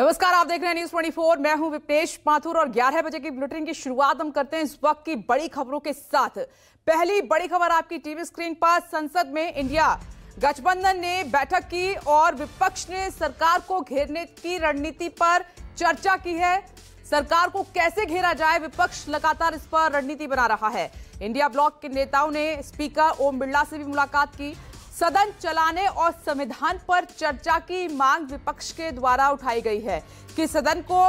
नमस्कार आप देख रहे हैं न्यूज 24 मैं हूं विप्नेश माथुर और 11 बजे की बुलेटिन की शुरुआत हम करते हैं इस वक्त की बड़ी खबरों के साथ पहली बड़ी खबर आपकी टीवी स्क्रीन पर संसद में इंडिया गठबंधन ने बैठक की और विपक्ष ने सरकार को घेरने की रणनीति पर चर्चा की है सरकार को कैसे घेरा जाए विपक्ष लगातार इस पर रणनीति बना रहा है इंडिया ब्लॉक के नेताओं ने स्पीकर ओम बिरला से भी मुलाकात की सदन चलाने और संविधान पर चर्चा की मांग विपक्ष के द्वारा उठाई गई है कि सदन को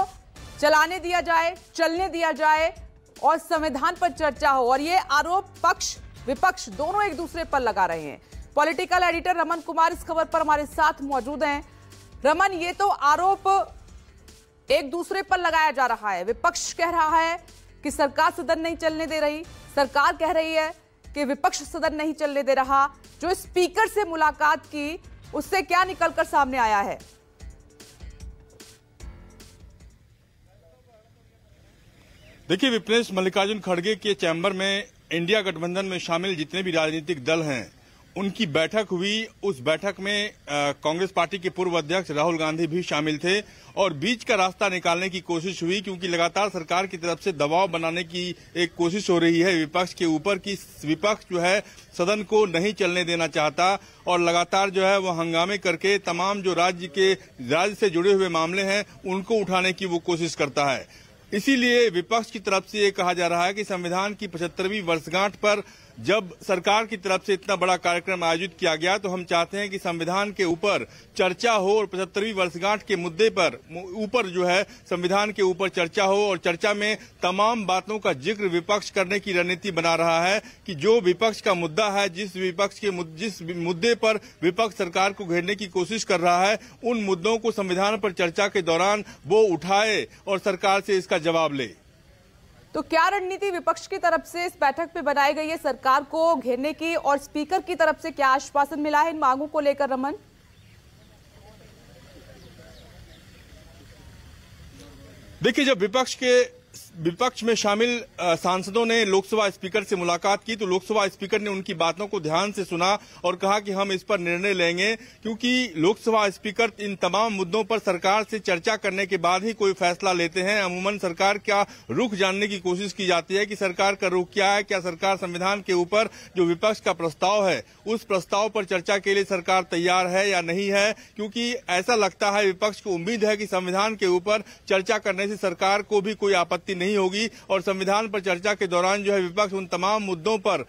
चलाने दिया जाए चलने दिया जाए और संविधान पर चर्चा हो और ये आरोप पक्ष विपक्ष दोनों एक दूसरे पर लगा रहे हैं पॉलिटिकल एडिटर रमन कुमार इस खबर पर हमारे साथ मौजूद हैं रमन ये तो आरोप एक दूसरे पर लगाया जा रहा है विपक्ष कह रहा है कि सरकार सदन नहीं चलने दे रही सरकार कह रही है कि विपक्ष सदन नहीं चलने दे रहा जो स्पीकर से मुलाकात की उससे क्या निकलकर सामने आया है देखिए विपनेश मल्लिकार्जुन खड़गे के चैंबर में इंडिया गठबंधन में शामिल जितने भी राजनीतिक दल हैं उनकी बैठक हुई उस बैठक में कांग्रेस पार्टी के पूर्व अध्यक्ष राहुल गांधी भी शामिल थे और बीच का रास्ता निकालने की कोशिश हुई क्योंकि लगातार सरकार की तरफ से दबाव बनाने की एक कोशिश हो रही है विपक्ष के ऊपर कि विपक्ष जो है सदन को नहीं चलने देना चाहता और लगातार जो है वो हंगामे करके तमाम जो राज्य के राज्य से जुड़े हुए मामले हैं उनको उठाने की वो कोशिश करता है इसीलिए विपक्ष की तरफ से ये कहा जा रहा है कि संविधान की पचहत्तरवीं वर्षगांठ पर जब सरकार की तरफ से इतना बड़ा कार्यक्रम आयोजित किया गया तो हम चाहते हैं कि संविधान के ऊपर चर्चा हो और पचहत्तरवीं वर्षगांठ के मुद्दे पर ऊपर जो है संविधान के ऊपर चर्चा हो और चर्चा में तमाम बातों का जिक्र विपक्ष करने की रणनीति बना रहा है कि जो विपक्ष का मुद्दा है जिस विपक्ष के मुद, जिस मुद्दे पर विपक्ष सरकार को घेरने की कोशिश कर रहा है उन मुद्दों को संविधान पर चर्चा के दौरान वो उठाए और सरकार से इसका जवाब ले तो क्या रणनीति विपक्ष की तरफ से इस बैठक पे बनाई गई है सरकार को घेरने की और स्पीकर की तरफ से क्या आश्वासन मिला है इन मांगों को लेकर रमन देखिए जब विपक्ष के विपक्ष में शामिल सांसदों ने लोकसभा स्पीकर से मुलाकात की तो लोकसभा स्पीकर ने उनकी बातों को ध्यान से सुना और कहा कि हम इस पर निर्णय लेंगे क्योंकि लोकसभा स्पीकर इन तमाम मुद्दों पर सरकार से चर्चा करने के बाद ही कोई फैसला लेते हैं अमूमन सरकार क्या रुख जानने की कोशिश की जाती है कि सरकार का रुख क्या है क्या सरकार संविधान के ऊपर जो विपक्ष का प्रस्ताव है उस प्रस्ताव पर चर्चा के लिए सरकार तैयार है या नहीं है क्योंकि ऐसा लगता है विपक्ष को उम्मीद है कि संविधान के ऊपर चर्चा करने से सरकार को भी कोई आपत्ति नहीं होगी और संविधान पर चर्चा के दौरान जो है विपक्ष उन तमाम मुद्दों पर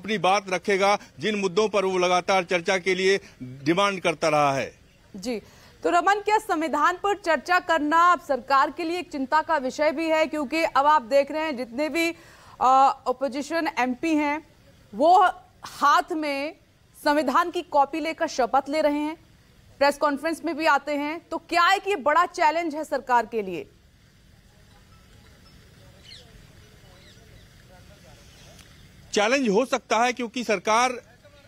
अपनी बात रखेगा जिन मुद्दों पर वो लगातार चर्चा के लिए डिमांड करता रहा है जी तो रमन क्या संविधान पर चर्चा करना अब सरकार के लिए एक चिंता का विषय भी है क्योंकि अब आप देख रहे हैं जितने भी ओपोजिशन एमपी हैं वो हाथ में संविधान की कॉपी लेकर शपथ ले रहे हैं प्रेस कॉन्फ्रेंस में भी आते हैं तो क्या है कि ये बड़ा चैलेंज है सरकार के लिए चैलेंज हो सकता है क्योंकि सरकार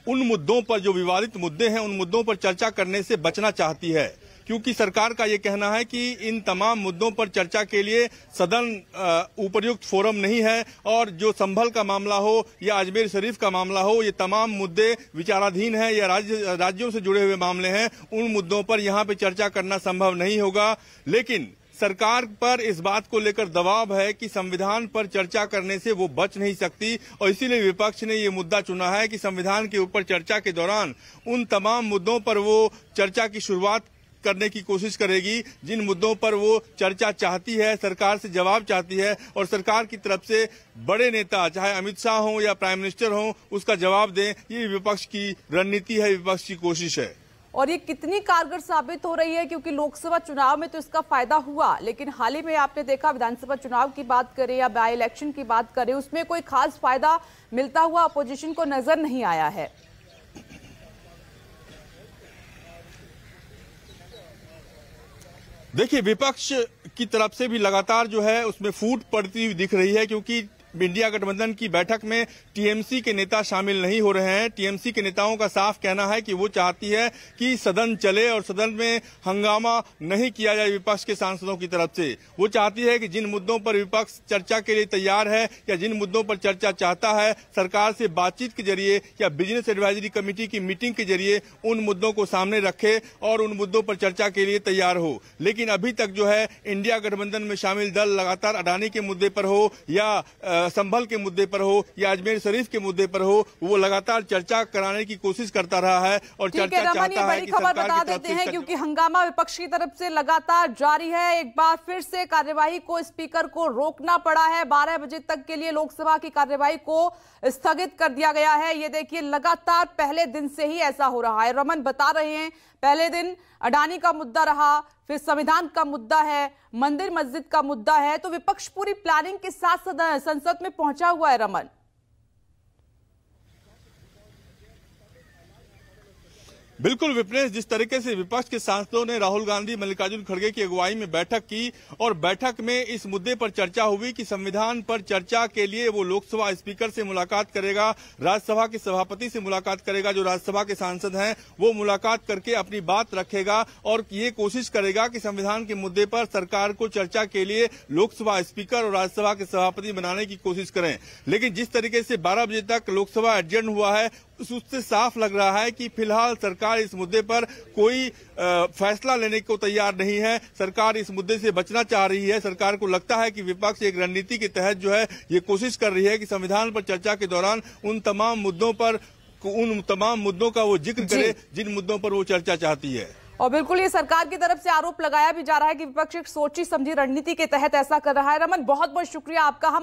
उन मुद्दों पर जो विवादित मुद्दे हैं उन मुद्दों पर चर्चा करने से बचना चाहती है क्योंकि सरकार का ये कहना है कि इन तमाम मुद्दों पर चर्चा के लिए सदन उपयुक्त फोरम नहीं है और जो संभल का मामला हो या अजमेर शरीफ का मामला हो ये तमाम मुद्दे विचाराधीन हैं या राज्य राज्यों से जुड़े हुए मामले हैं उन मुद्दों पर यहाँ पे चर्चा करना संभव नहीं होगा लेकिन सरकार पर इस बात को लेकर दबाव है कि संविधान पर चर्चा करने से वो बच नहीं सकती और इसीलिए विपक्ष ने ये मुद्दा चुना है कि संविधान के ऊपर चर्चा के दौरान उन तमाम मुद्दों पर वो चर्चा की शुरुआत करने की कोशिश करेगी जिन मुद्दों पर वो चर्चा चाहती है सरकार से जवाब चाहती है और सरकार की तरफ से बड़े नेता चाहे अमित शाह हों या प्राइम मिनिस्टर हों उसका जवाब दें ये विपक्ष की रणनीति है विपक्ष की कोशिश है और ये कितनी कारगर साबित हो रही है क्योंकि लोकसभा चुनाव में तो इसका फायदा हुआ लेकिन हाल ही में आपने देखा विधानसभा चुनाव की बात करें या बाई इलेक्शन की बात करें उसमें कोई खास फायदा मिलता हुआ अपोजिशन को नजर नहीं आया है देखिए विपक्ष की तरफ से भी लगातार जो है उसमें फूट पड़ती हुई दिख रही है क्योंकि इंडिया गठबंधन की बैठक में टीएमसी के नेता शामिल नहीं हो रहे हैं टीएमसी के नेताओं का साफ कहना है कि वो चाहती है कि सदन चले और सदन में हंगामा नहीं किया जाए विपक्ष के सांसदों की तरफ से वो चाहती है कि जिन मुद्दों पर विपक्ष चर्चा के लिए तैयार है या जिन मुद्दों पर चर्चा चाहता है सरकार से बातचीत के जरिए या बिजनेस एडवाइजरी कमेटी की मीटिंग के जरिए उन मुद्दों को सामने रखे और उन मुद्दों पर चर्चा के लिए तैयार हो लेकिन अभी तक जो है इंडिया गठबंधन में शामिल दल लगातार अडानी के मुद्दे पर हो या संभल के मुद्दे पर हो या अजमेर शरीफ के मुद्दे पर हो वो लगातार चर्चा कराने की कोशिश करता रहा है और चर्चा चाहता है कि सरकार बता देते हैं क्योंकि हंगामा विपक्ष की तरफ से लगातार जारी है एक बार फिर से कार्यवाही को स्पीकर को रोकना पड़ा है बारह बजे तक के लिए लोकसभा की कार्यवाही को स्थगित कर दिया गया है ये देखिए लगातार पहले दिन से ही ऐसा हो रहा है रमन बता रहे हैं पहले दिन अडानी का मुद्दा रहा फिर संविधान का मुद्दा है मंदिर मस्जिद का मुद्दा है तो विपक्ष पूरी प्लानिंग के साथ संसद में पहुंचा हुआ है रमन बिल्कुल विपनेश जिस तरीके से विपक्ष के सांसदों ने राहुल गांधी मल्लिकार्जुन खड़गे की अगुवाई में बैठक की और बैठक में इस मुद्दे पर चर्चा हुई कि संविधान पर चर्चा के लिए वो लोकसभा स्पीकर से मुलाकात करेगा राज्यसभा के सभापति से मुलाकात करेगा जो राज्यसभा के सांसद हैं वो मुलाकात करके अपनी बात रखेगा और ये कोशिश करेगा कि संविधान के मुद्दे पर सरकार को चर्चा के लिए लोकसभा स्पीकर और राज्यसभा के सभापति बनाने की कोशिश करें लेकिन जिस तरीके से बारह बजे तक लोकसभा एडजर्न हुआ है सूत्र साफ लग रहा है कि फिलहाल सरकार इस मुद्दे पर कोई फैसला लेने को तैयार नहीं है सरकार इस मुद्दे से बचना चाह रही है सरकार को लगता है कि विपक्ष एक रणनीति के तहत जो है ये कोशिश कर रही है कि संविधान पर चर्चा के दौरान उन तमाम मुद्दों पर उन तमाम मुद्दों का वो जिक्र करे जिन मुद्दों पर वो चर्चा चाहती है और बिल्कुल ये सरकार की तरफ से आरोप लगाया भी जा रहा है कि विपक्ष एक सोची समझी रणनीति के तहत ऐसा कर रहा है रमन बहुत बहुत शुक्रिया आपका हम